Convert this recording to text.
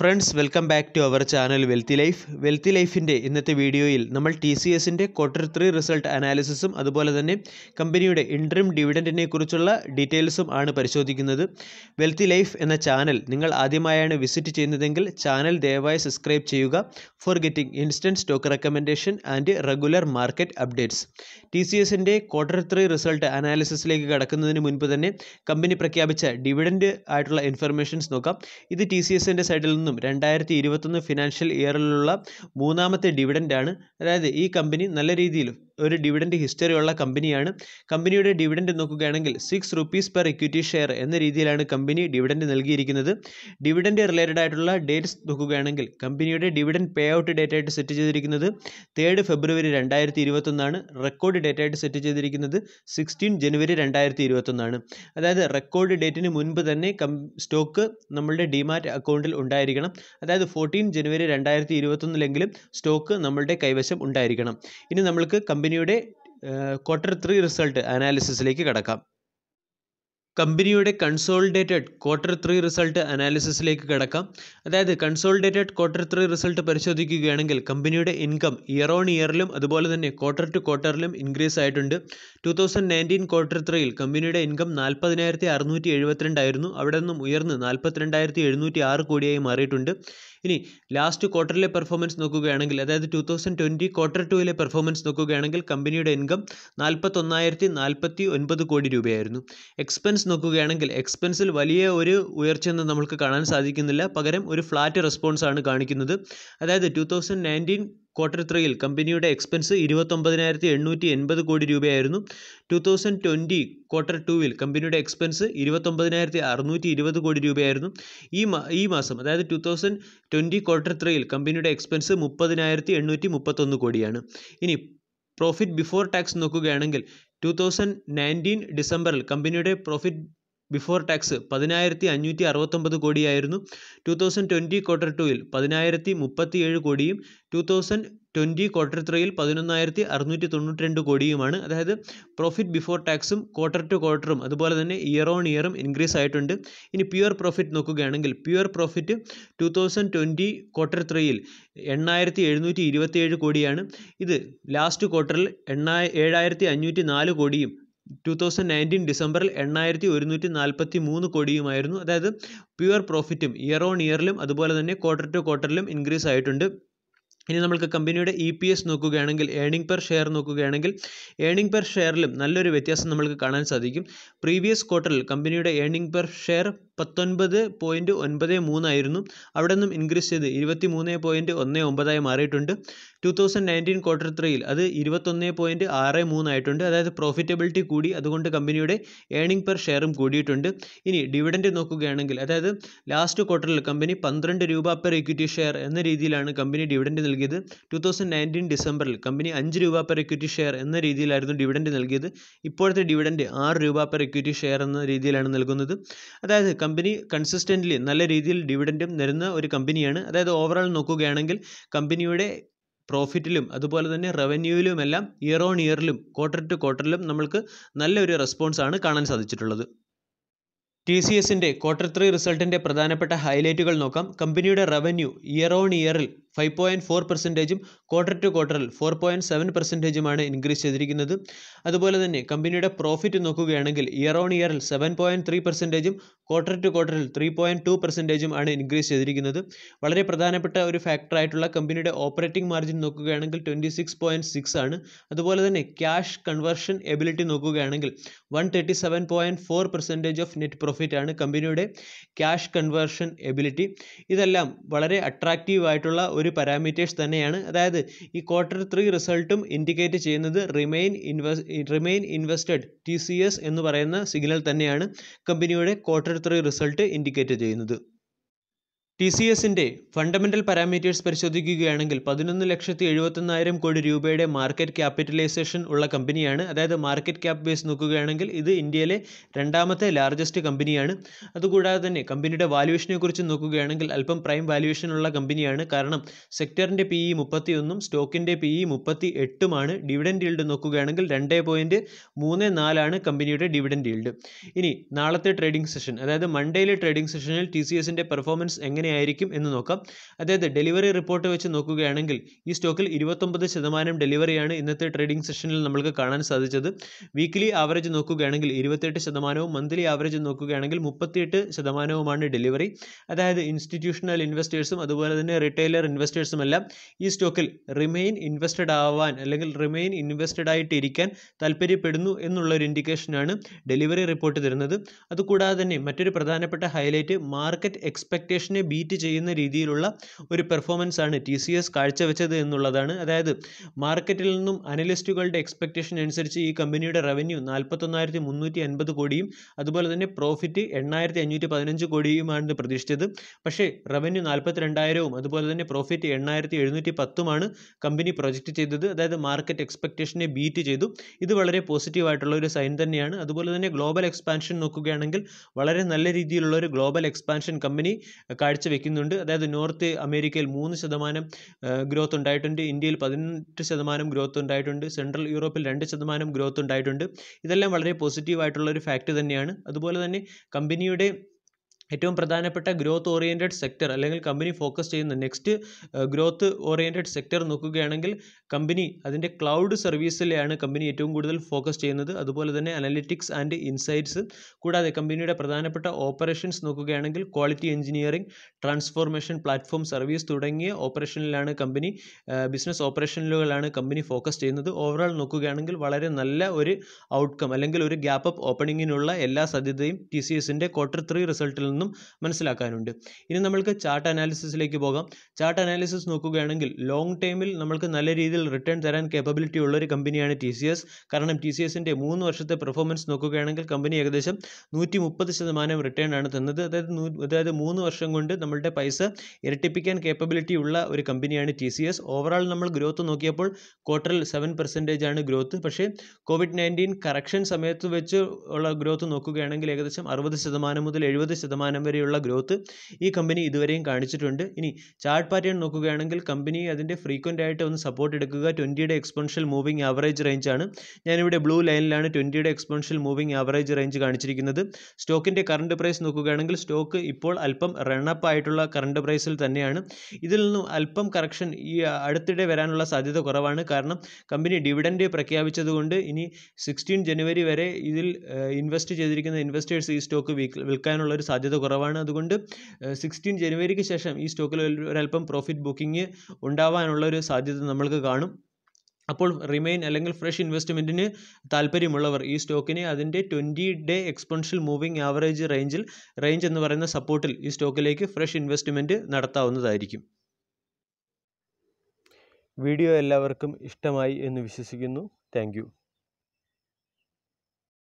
friends welcome back to our channel wealthy life wealthy ലൈഫിൻ്റെ ഇന്നത്തെ വീഡിയോയിൽ നമ്മൾ ടി സി എസിൻ്റെ ക്വാർട്ടർ ത്രീ റിസൾട്ട് അനാലിസിസും അതുപോലെ തന്നെ കമ്പനിയുടെ ഇൻട്രീം ഡിവിഡൻറ്റിനെ കുറിച്ചുള്ള ഡീറ്റെയിൽസും ആണ് പരിശോധിക്കുന്നത് വെൽത്തി ലൈഫ് എന്ന ചാനൽ നിങ്ങൾ ആദ്യമായാണ് വിസിറ്റ് ചെയ്യുന്നതെങ്കിൽ ചാനൽ ദയവായി സബ്സ്ക്രൈബ് ചെയ്യുക for getting instant stock recommendation and regular market updates T C എസിൻ്റെ ക്വാർട്ടർ ത്രീ റിസൾട്ട് അനാലിസിസിലേക്ക് കടക്കുന്നതിന് മുൻപ് തന്നെ കമ്പനി പ്രഖ്യാപിച്ച ഡിവിഡൻറ്റ് ആയിട്ടുള്ള ഇൻഫർമേഷൻസ് നോക്കാം ഇത് ടി സി എസിൻ്റെ സൈഡിൽ നിന്ന് നിന്നും രണ്ടായിരത്തി ഇരുപത്തൊന്ന് ഫിനാൻഷ്യൽ ഇയറിലുള്ള മൂന്നാമത്തെ ഡിവിഡൻ്റാണ് അതായത് ഈ കമ്പനി നല്ല രീതിയിൽ ഒരു ഹിസ്റ്ററി ഹിസ്റ്ററിയുള്ള കമ്പനിയാണ് കമ്പനിയുടെ ഡിവിഡൻഡ് നോക്കുകയാണെങ്കിൽ six rupees per equity share എന്ന രീതിയിലാണ് കമ്പനി ഡിവിഡൻഡ് നൽകിയിരിക്കുന്നത് ഡിവിഡൻഡ് റിലേറ്റഡ് ആയിട്ടുള്ള ഡേറ്റ്സ് നോക്കുകയാണെങ്കിൽ കമ്പനിയുടെ ഡിവിഡൻഡ് പേ ഔട്ട് ഡേറ്റ് ആയിട്ട് സെറ്റ് ചെയ്തിരിക്കുന്നത് തേർഡ് ഫെബ്രുവരി രണ്ടായിരത്തി ഇരുപത്തൊന്നാണ് റെക്കോർഡ് ഡേറ്റ് ആയിട്ട് സെറ്റ് ചെയ്തിരിക്കുന്നത് സിക്സ്റ്റീൻ ജനുവരി രണ്ടായിരത്തി ഇരുപത്തൊന്നാണ് അതായത് റെക്കോർഡ് ഡേറ്റിന് മുൻപ് തന്നെ സ്റ്റോക്ക് നമ്മളുടെ ഡിമാറ്റ് അക്കൗണ്ടിൽ ഉണ്ടായിരിക്കണം അതായത് ഫോർട്ടീൻ ജനുവരി രണ്ടായിരത്തി ഇരുപത്തൊന്നിലെങ്കിലും സ്റ്റോക്ക് നമ്മളുടെ കൈവശം ഉണ്ടായിരിക്കണം ഇനി നമ്മൾക്ക് കമ്പനി കമ്പനിയുടെ ക്വാർട്ടർ ത്രീ റിസൾട്ട് അനാലിസിസിലേക്ക് കടക്കാം കമ്പനിയുടെ കൺസോളിഡേറ്റഡ് ക്വാർട്ടർ ത്രീ റിസൾട്ട് അനാലിസിസിലേക്ക് കിടക്കാം അതായത് കൺസോളിഡേറ്റഡ് ക്വാർട്ടർ ത്രീ റിസൾട്ട് പരിശോധിക്കുകയാണെങ്കിൽ കമ്പനിയുടെ ഇൻകം ഇയർ ഓൺ ഇയറിലും അതുപോലെ തന്നെ ക്വാർട്ടർ ടു ക്വാർട്ടറിലും ഇൻക്രീസ് ആയിട്ടുണ്ട് ടു തൗസൻഡ് നയൻറ്റീൻ ക്വാർട്ടർ ത്രീയിൽ കമ്പനിയുടെ ഇൻകം നാൽപ്പതിനായിരത്തി അറുന്നൂറ്റി എഴുപത്തിരണ്ടായിരുന്നു അവിടെ നിന്നും ഉയർന്ന് നാൽപ്പത്തിരണ്ടായിരത്തി എഴുന്നൂറ്റി ആറ് കോടിയായി മാറിയിട്ടുണ്ട് ഇനി ലാസ്റ്റ് ക്വാർട്ടറിലെ പെർഫോമൻസ് നോക്കുകയാണെങ്കിൽ അതായത് ടു തൗസൻഡ് ട്വൻറ്റി ക്വാർട്ടർ ടുവിലെ പെർഫോമൻസ് നോക്കുകയാണെങ്കിൽ കമ്പനിയുടെ ഇൻകം നാൽപ്പത്തൊന്നായിരത്തി നാൽപ്പത്തി ഒൻപത് കോടി രൂപയായിരുന്നു എക്സ്പെൻസ് നോക്കുകയാണെങ്കിൽ എക്സ്പെൻസിൽ വലിയ ഒരു ഉയർച്ചയൊന്നും നമുക്ക് കാണാൻ സാധിക്കുന്നില്ല പകരം ഒരു ഫ്ലാറ്റ് റെസ്പോൺസാണ് കാണിക്കുന്നത് അതായത് ടു തൗസൻഡ് നയൻറ്റീൻ ക്വാർട്ടർ ത്രീയിൽ കമ്പനിയുടെ എക്സ്പെൻസ് ഇരുപത്തൊമ്പതിനായിരത്തി എണ്ണൂറ്റി എൺപത് കോടി രൂപയായിരുന്നു ടു തൗസൻഡ് ട്വൻറ്റി ക്വാർട്ടർ ടൂവിൽ കമ്പനിയുടെ എക്സ്പെൻസ് ഇരുപത്തൊമ്പതിനായിരത്തി അറുന്നൂറ്റി ഇരുപത് കോടി രൂപയായിരുന്നു ഈ മാ ഈ മാസം അതായത് ടു തൗസൻഡ് ട്വൻറ്റി ക്വാർട്ടർ ത്രീയിൽ കമ്പനിയുടെ എക്സ്പെൻസ് മുപ്പതിനായിരത്തി എണ്ണൂറ്റി മുപ്പത്തൊന്ന് കോടിയാണ് ഇനി പ്രോഫിറ്റ് ബിഫോർ ടാക്സ് നോക്കുകയാണെങ്കിൽ ടു തൗസൻഡ് നയൻറ്റീൻ ഡിസംബറിൽ കമ്പനിയുടെ പ്രോഫിറ്റ് ബിഫോർ ടാക്സ് പതിനായിരത്തി അഞ്ഞൂറ്റി അറുപത്തൊമ്പത് കോടിയായിരുന്നു ടു തൗസൻഡ് ട്വൻറ്റി ക്വാർട്ടർ ടൂവിൽ പതിനായിരത്തി മുപ്പത്തിയേഴ് കോടിയും ടു തൗസൻഡ് ട്വൻറ്റി ക്വാർട്ടർ ത്രീയിൽ പതിനൊന്നായിരത്തി അറുന്നൂറ്റി തൊണ്ണൂറ്റി രണ്ട് കോടിയുമാണ് അതായത് പ്രോഫിറ്റ് ബിഫോർ ടാക്സും ക്വാർട്ടർ ടു ക്വാർട്ടറും അതുപോലെ തന്നെ ഇയർ ഓൺ ഇയറും ഇൻക്രീസ് ആയിട്ടുണ്ട് ഇനി പ്യുവർ പ്രോഫിറ്റ് നോക്കുകയാണെങ്കിൽ pure profit two thousand twenty quarter ത്രീയിൽ എണ്ണായിരത്തി എഴുന്നൂറ്റി ഇരുപത്തിയേഴ് കോടിയാണ് ഇത് ലാസ്റ്റ് ക്വാർട്ടറിൽ എണ്ണായി ഏഴായിരത്തി അഞ്ഞൂറ്റി നാല് കോടിയും ടു തൗസൻഡ് നയൻറ്റീൻ ഡിസംബറിൽ എണ്ണായിരത്തി ഒരുന്നൂറ്റി നാൽപ്പത്തി മൂന്ന് കോടിയുമായിരുന്നു അതായത് പ്യുവർ പ്രോഫിറ്റും ഇയർ ഓൺ ഇയറിലും അതുപോലെ തന്നെ ക്വാർട്ടർ ടു ക്വാർട്ടറിലും ഇൻക്രീസ് ആയിട്ടുണ്ട് ഇനി നമ്മൾക്ക് കമ്പനിയുടെ ഇ പി എസ് നോക്കുകയാണെങ്കിൽ ഏണിംഗ് പെർ ഷെയർ നോക്കുകയാണെങ്കിൽ ഏണിംഗ് പെർ ഷെയറിലും നല്ലൊരു വ്യത്യാസം നമ്മൾക്ക് കാണാൻ സാധിക്കും പ്രീവിയസ് ക്വാർട്ടറിൽ കമ്പനിയുടെ ഏണിംഗ് പെർ ഷെയർ പത്തൊൻപത് പോയിൻറ്റ് ഒൻപത് മൂന്നായിരുന്നു അവിടെ നിന്നും ഇൻക്രീസ് ചെയ്ത് ഇരുപത്തി മൂന്ന് പോയിൻറ്റ് ഒന്ന് ഒമ്പതായി മാറിയിട്ടുണ്ട് ടു തൗസൻഡ് നയൻറ്റീൻ ക്വാർട്ടർ ത്രീയിൽ അത് ഇരുപത്തൊന്ന് പോയിൻറ്റ് ആറ് മൂന്നായിട്ടുണ്ട് അതായത് പ്രോഫിറ്റബിലിറ്റി കൂടി അതുകൊണ്ട് കമ്പനിയുടെ ഏണിംഗ് പെർ ഷെയറും കൂടിയിട്ടുണ്ട് ഇനി ഡിവിഡൻറ്റ് നോക്കുകയാണെങ്കിൽ അതായത് ലാസ്റ്റ് ക്വാർട്ടറിൽ കമ്പനി പന്ത്രണ്ട് രൂപ പെർ ഇക്വിറ്റി ഷെയർ എന്ന രീതിയിലാണ് കമ്പനി ഡിവിഡൻറ്റ് നൽകിയത് ടു തൗസൻഡ് നയൻറ്റീൻ ഡിസംബറിൽ കമ്പനി അഞ്ച് രൂപ പെർ ഇക്വിറ്റി ഷെയർ എന്ന രീതിയിലായിരുന്നു ഡിവിഡൻഡ് നൽകിയത് ഇപ്പോഴത്തെ ഡിവിഡൻഡ് ആറ് രൂപ പെർ ഇക്വിറ്റി ഷെയർ എന്ന രീതിയിലാണ് നൽകുന്നത് അതായത് കമ്പനി കൺസിസ്റ്റൻ്റ്ലി നല്ല രീതിയിൽ ഡിവിഡൻഡും തരുന്ന ഒരു കമ്പനിയാണ് അതായത് ഓവറോൾ നോക്കുകയാണെങ്കിൽ കമ്പനിയുടെ പ്രോഫിറ്റിലും അതുപോലെ തന്നെ റവന്യൂവിലുമെല്ലാം ഇയർ ഓൺ ഇയറിലും ക്വാർട്ടർ ടു ക്വാർട്ടറിലും നമ്മൾക്ക് നല്ലൊരു റെസ്പോൺസ് ആണ് കാണാൻ സാധിച്ചിട്ടുള്ളത് ടി സി എസിൻ്റെ ക്വാർട്ടർ ത്രീ റിസൾട്ടിൻ്റെ പ്രധാനപ്പെട്ട ഹൈലൈറ്റുകൾ നോക്കാം കമ്പനിയുടെ റവന്യൂ ഇയർ ഓൺ ഇയറിൽ ഫൈവ് പോയിൻറ്റ് ഫോർ പെർസെൻറ്റേജും ക്വാർട്ടർ ടു ക്വാർട്ടറിൽ ഫോർ പോയിൻറ്റ് സെവൻ പെർസെൻറ്റേജുമാണ് ഇൻക്രീസ് ചെയ്തിരിക്കുന്നത് അതുപോലെ തന്നെ കമ്പനിയുടെ പ്രോഫിറ്റ് നോക്കുകയാണെങ്കിൽ ഇയർ ഓൺ ഇയറിൽ സെവൻ പോയിൻറ്റ് ത്രീ പെർസെൻറ്റേജും ക്വാർട്ടർ ടു ക്വാർട്ടറിൽ ത്രീ പോയിൻറ്റ് ടു പെർസെൻറ്റേജും ആണ് ഇൻക്രീസ് ചെയ്തിരിക്കുന്നത് വളരെ പ്രധാനപ്പെട്ട ഒരു ഫാക്ടറായിട്ടുള്ള കമ്പനിയുടെ ഓപ്പറേറ്റിംഗ് മാർജിൻ നോക്കുകയാണെങ്കിൽ ട്വൻറ്റി സിക്സ് പോയിൻറ്റ് സിക്സ് ആണ് അതുപോലെ തന്നെ ക്യാഷ് കൺവേർഷൻ എബിലിറ്റി നോക്കുകയാണെങ്കിൽ one thirty seven point four percentage of net profit ആണ് കമ്പനിയുടെ ക്യാഷ് കൺവേർഷൻ എബിലിറ്റി ഇതെല്ലാം വളരെ അട്രാക്റ്റീവ് ആയിട്ടുള്ള ഒരു ഒരു പാരാമീറ്റേഴ്സ് തന്നെയാണ് അതായത് ഈ ക്വാർട്ടർ ത്രീ റിസൾട്ടും ഇൻഡിക്കേറ്റ് ചെയ്യുന്നത് റിമെയിൻ ഇൻവെസ് remain invested T C S എന്ന് പറയുന്ന സിഗ്നൽ തന്നെയാണ് കമ്പനിയുടെ ക്വാർട്ടർ ത്രീ റിസൾട്ട് ഇൻഡിക്കേറ്റ് ചെയ്യുന്നത് ടി സി എസിൻ്റെ ഫണ്ടമെൻ്റൽ പാരാമീറ്റേഴ്സ് പരിശോധിക്കുകയാണെങ്കിൽ പതിനൊന്ന് ലക്ഷത്തി എഴുപത്തൊന്നായിരം കോടി രൂപയുടെ മാർക്കറ്റ് ക്യാപിറ്റലൈസേഷൻ ഉള്ള കമ്പനിയാണ് അതായത് മാർക്കറ്റ് ക്യാപ് ബേസ് നോക്കുകയാണെങ്കിൽ ഇത് ഇന്ത്യയിലെ രണ്ടാമത്തെ ലാർജസ്റ്റ് കമ്പനിയാണ് അതുകൂടാതെ തന്നെ കമ്പനിയുടെ വാല്യുവേഷനെ കുറിച്ച് നോക്കുകയാണെങ്കിൽ അല്പം പ്രൈം വാല്യുവേഷൻ ഉള്ള കമ്പനിയാണ് കാരണം സെക്ടറിൻ്റെ പി ഇ മുപ്പത്തിയൊന്നും സ്റ്റോക്കിൻ്റെ പി ഇ e മുപ്പത്തി എട്ടുമാണ് ഡിവിഡൻഡ് ഈൽഡ് നോക്കുകയാണെങ്കിൽ രണ്ട് പോയിൻറ്റ് മൂന്ന് നാലാണ് കമ്പനിയുടെ ഡിവിഡൻഡ് ഈൽഡ് ഇനി നാളത്തെ ട്രേഡിംഗ് സെഷൻ അതായത് മൺഡേയിലെ ട്രേഡിംഗ് സെഷനിൽ ടി സി എസിൻ്റെ പെർഫോമൻസ് എങ്ങനെ എങ്ങനെയായിരിക്കും എന്ന് നോക്കാം അതായത് ഡെലിവറി റിപ്പോർട്ട് വെച്ച് നോക്കുകയാണെങ്കിൽ ഈ സ്റ്റോക്കിൽ ഇരുപത്തൊമ്പത് ശതമാനം ഡെലിവറിയാണ് ഇന്നത്തെ ട്രേഡിംഗ് സെഷനിൽ നമ്മൾക്ക് കാണാൻ സാധിച്ചത് വീക്ക്ലി ആവറേജ് നോക്കുകയാണെങ്കിൽ ഇരുപത്തെട്ട് ശതമാനവും മന്ത്ലി ആവറേജ് നോക്കുകയാണെങ്കിൽ മുപ്പത്തിയെട്ട് ശതമാനവുമാണ് ഡെലിവറി അതായത് ഇൻസ്റ്റിറ്റ്യൂഷണൽ ഇൻവെസ്റ്റേഴ്സും അതുപോലെ തന്നെ ഇൻവെസ്റ്റേഴ്സും ഇൻവെസ്റ്റേഴ്സുമെല്ലാം ഈ സ്റ്റോക്കിൽ റിമെയിൻ ഇൻവെസ്റ്റഡ് ആവാൻ അല്ലെങ്കിൽ റിമെയിൻ ഇൻവെസ്റ്റഡ് ആയിട്ടിരിക്കാൻ താല്പര്യപ്പെടുന്നു എന്നുള്ളൊരു ഇൻഡിക്കേഷനാണ് ഡെലിവറി റിപ്പോർട്ട് തരുന്നത് അതുകൂടാതെ തന്നെ മറ്റൊരു പ്രധാനപ്പെട്ട ഹൈലൈറ്റ് മാർക്കറ്റ് എക്സ്പെക്ടേഷനെ ബി ബീറ്റ് ചെയ്യുന്ന രീതിയിലുള്ള ഒരു പെർഫോമൻസ് ആണ് ടി സി എസ് കാഴ്ചവെച്ചത് എന്നുള്ളതാണ് അതായത് മാർക്കറ്റിൽ നിന്നും അനലിസ്റ്റുകളുടെ എക്സ്പെക്റ്റേഷൻ അനുസരിച്ച് ഈ കമ്പനിയുടെ റവന്യൂ നാൽപ്പത്തൊന്നായിരത്തി മുന്നൂറ്റി അൻപത് കോടിയും അതുപോലെ തന്നെ പ്രോഫിറ്റ് എണ്ണായിരത്തി അഞ്ഞൂറ്റി പതിനഞ്ച് കോടിയുമാണ് പ്രതീക്ഷിച്ചത് പക്ഷേ റവന്യൂ നാൽപ്പത്തിരണ്ടായിരവും അതുപോലെ തന്നെ പ്രോഫിറ്റ് എണ്ണായിരത്തി എഴുന്നൂറ്റി പത്തുമാണ് കമ്പനി പ്രൊജക്റ്റ് ചെയ്തത് അതായത് മാർക്കറ്റ് എക്സ്പെക്റ്റേഷനെ ബീറ്റ് ചെയ്തു ഇത് വളരെ ആയിട്ടുള്ള ഒരു സൈൻ തന്നെയാണ് അതുപോലെ തന്നെ ഗ്ലോബൽ എക്സ്പാൻഷൻ നോക്കുകയാണെങ്കിൽ വളരെ നല്ല രീതിയിലുള്ള ഒരു ഗ്ലോബൽ എക്സ്പാൻഷൻ കമ്പനി കാഴ്ച വെക്കുന്നുണ്ട് അതായത് നോർത്ത് അമേരിക്കയിൽ മൂന്ന് ശതമാനം ഗ്രോത്ത് ഉണ്ടായിട്ടുണ്ട് ഇന്ത്യയിൽ പതിനെട്ട് ശതമാനം ഗ്രോത്ത് ഉണ്ടായിട്ടുണ്ട് സെൻട്രൽ യൂറോപ്പിൽ രണ്ട് ശതമാനം ഗ്രോത്ത് ഉണ്ടായിട്ടുണ്ട് ഇതെല്ലാം വളരെ പോസിറ്റീവായിട്ടുള്ള ഒരു ഫാക്റ്റ് തന്നെയാണ് അതുപോലെ തന്നെ കമ്പനിയുടെ ഏറ്റവും പ്രധാനപ്പെട്ട ഗ്രോത്ത് ഓറിയൻറ്റഡ് സെക്ടർ അല്ലെങ്കിൽ കമ്പനി ഫോക്കസ് ചെയ്യുന്ന നെക്സ്റ്റ് ഗ്രോത്ത് ഓറിയൻറ്റഡ് സെക്ടർ നോക്കുകയാണെങ്കിൽ കമ്പനി അതിൻ്റെ ക്ലൗഡ് സർവീസിലെയാണ് കമ്പനി ഏറ്റവും കൂടുതൽ ഫോക്കസ് ചെയ്യുന്നത് അതുപോലെ തന്നെ അനലിറ്റിക്സ് ആൻഡ് ഇൻസൈറ്റ്സ് കൂടാതെ കമ്പനിയുടെ പ്രധാനപ്പെട്ട ഓപ്പറേഷൻസ് നോക്കുകയാണെങ്കിൽ quality engineering transformation platform service തുടങ്ങിയ ഓപ്പറേഷനിലാണ് കമ്പനി ബിസിനസ് ഓപ്പറേഷനിലുകളാണ് കമ്പനി ഫോക്കസ് ചെയ്യുന്നത് ഓവറോൾ നോക്കുകയാണെങ്കിൽ വളരെ നല്ല ഒരു ഔട്ട്കം അല്ലെങ്കിൽ ഒരു ഗ്യാപ്പ് അപ്പ് ഓപ്പണിങ്ങിനുള്ള എല്ലാ സാധ്യതയും ടി സി എസിൻ്റെ ക്വാർട്ടർ ത്രീ റിസൾട്ടിൽ നിന്ന് എന്നും മനസ്സിലാക്കാനുണ്ട് ഇനി നമ്മൾക്ക് ചാർട്ട് അനാലിസിസിലേക്ക് പോകാം ചാർട്ട് അനാലിസിസ് നോക്കുകയാണെങ്കിൽ ലോങ് ടൈമിൽ നമ്മൾക്ക് നല്ല രീതിയിൽ റിട്ടേൺ തരാൻ കേപ്പബിലിറ്റി ഉള്ള ഒരു കമ്പനിയാണ് ടി സി എസ് കാരണം ടി സി എസിൻ്റെ മൂന്ന് വർഷത്തെ പെർഫോമൻസ് നോക്കുകയാണെങ്കിൽ കമ്പനി ഏകദേശം നൂറ്റി മുപ്പത് ശതമാനം റിട്ടേൺ ആണ് തന്നത് അതായത് അതായത് മൂന്ന് വർഷം കൊണ്ട് നമ്മളുടെ പൈസ ഇരട്ടിപ്പിക്കാൻ കേപ്പബിലിറ്റി ഉള്ള ഒരു കമ്പനിയാണ് ടി സി എസ് ഓവറോൾ നമ്മൾ ഗ്രോത്ത് നോക്കിയപ്പോൾ ക്വാർട്ടറിൽ സെവൻ പെർസെൻറ്റേജ് ആണ് ഗ്രോത്ത് പക്ഷേ കോവിഡ് നയൻറ്റീൻ കറക്ഷൻ സമയത്ത് വെച്ച് ഉള്ള ഗ്രോത്ത് നോക്കുകയാണെങ്കിൽ ഏകദേശം അറുപത് ശതമാനം മുതൽ എഴുപത് ശതമാനം ശതമാനം വരെയുള്ള ഗ്രോത്ത് ഈ കമ്പനി ഇതുവരെയും കാണിച്ചിട്ടുണ്ട് ഇനി ചാർട്ട് പാറ്റേൺ നോക്കുകയാണെങ്കിൽ കമ്പനി അതിൻ്റെ ഫ്രീക്വൻ്റ് ആയിട്ട് ഒന്ന് സപ്പോർട്ട് എടുക്കുക ട്വൻറ്റിയുടെ എക്സ്പെൻഷ്യൽ മൂവിങ് ആവറേജ് റേഞ്ചാണ് ഞാനിവിടെ ബ്ലൂ ലൈനിലാണ് ട്വൻറ്റിയുടെ എക്സ്പെൻഷ്യൽ മൂവിങ് ആവറേജ് റേഞ്ച് കാണിച്ചിരിക്കുന്നത് സ്റ്റോക്കിൻ്റെ കറണ്ട് പ്രൈസ് നോക്കുകയാണെങ്കിൽ സ്റ്റോക്ക് ഇപ്പോൾ അല്പം റണ്ണപ്പ് ആയിട്ടുള്ള കറണ്ട് പ്രൈസിൽ തന്നെയാണ് ഇതിൽ നിന്നും അല്പം കറക്ഷൻ ഈ അടുത്തിടെ വരാനുള്ള സാധ്യത കുറവാണ് കാരണം കമ്പനി ഡിവിഡൻഡ് പ്രഖ്യാപിച്ചതുകൊണ്ട് ഇനി സിക്സ്റ്റീൻ ജനുവരി വരെ ഇതിൽ ഇൻവെസ്റ്റ് ചെയ്തിരിക്കുന്ന ഇൻവെസ്റ്റേഴ്സ് ഈ സ്റ്റോക്ക് വിൽക്കാനുള്ള ഒരു സാധ്യത കുറവാണ് അതുകൊണ്ട് സിക്സ്റ്റീൻ ജനുവരിക്ക് ശേഷം ഈ സ്റ്റോക്കിൽ ഒരല്പം പ്രോഫിറ്റ് ബുക്കിംഗ് ഉണ്ടാവാനുള്ള ഒരു സാധ്യത നമ്മൾക്ക് കാണും അപ്പോൾ റിമെയിൻ അല്ലെങ്കിൽ ഫ്രഷ് ഇൻവെസ്റ്റ്മെൻറ്റിന് താല്പര്യമുള്ളവർ ഈ സ്റ്റോക്കിനെ അതിൻ്റെ twenty day exponential moving average റേഞ്ചിൽ റേഞ്ച് എന്ന് പറയുന്ന സപ്പോർട്ടിൽ ഈ സ്റ്റോക്കിലേക്ക് ഫ്രഷ് ഇൻവെസ്റ്റ്മെൻറ്റ് നടത്താവുന്നതായിരിക്കും വീഡിയോ എല്ലാവർക്കും ഇഷ്ടമായി എന്ന് വിശ്വസിക്കുന്നു താങ്ക്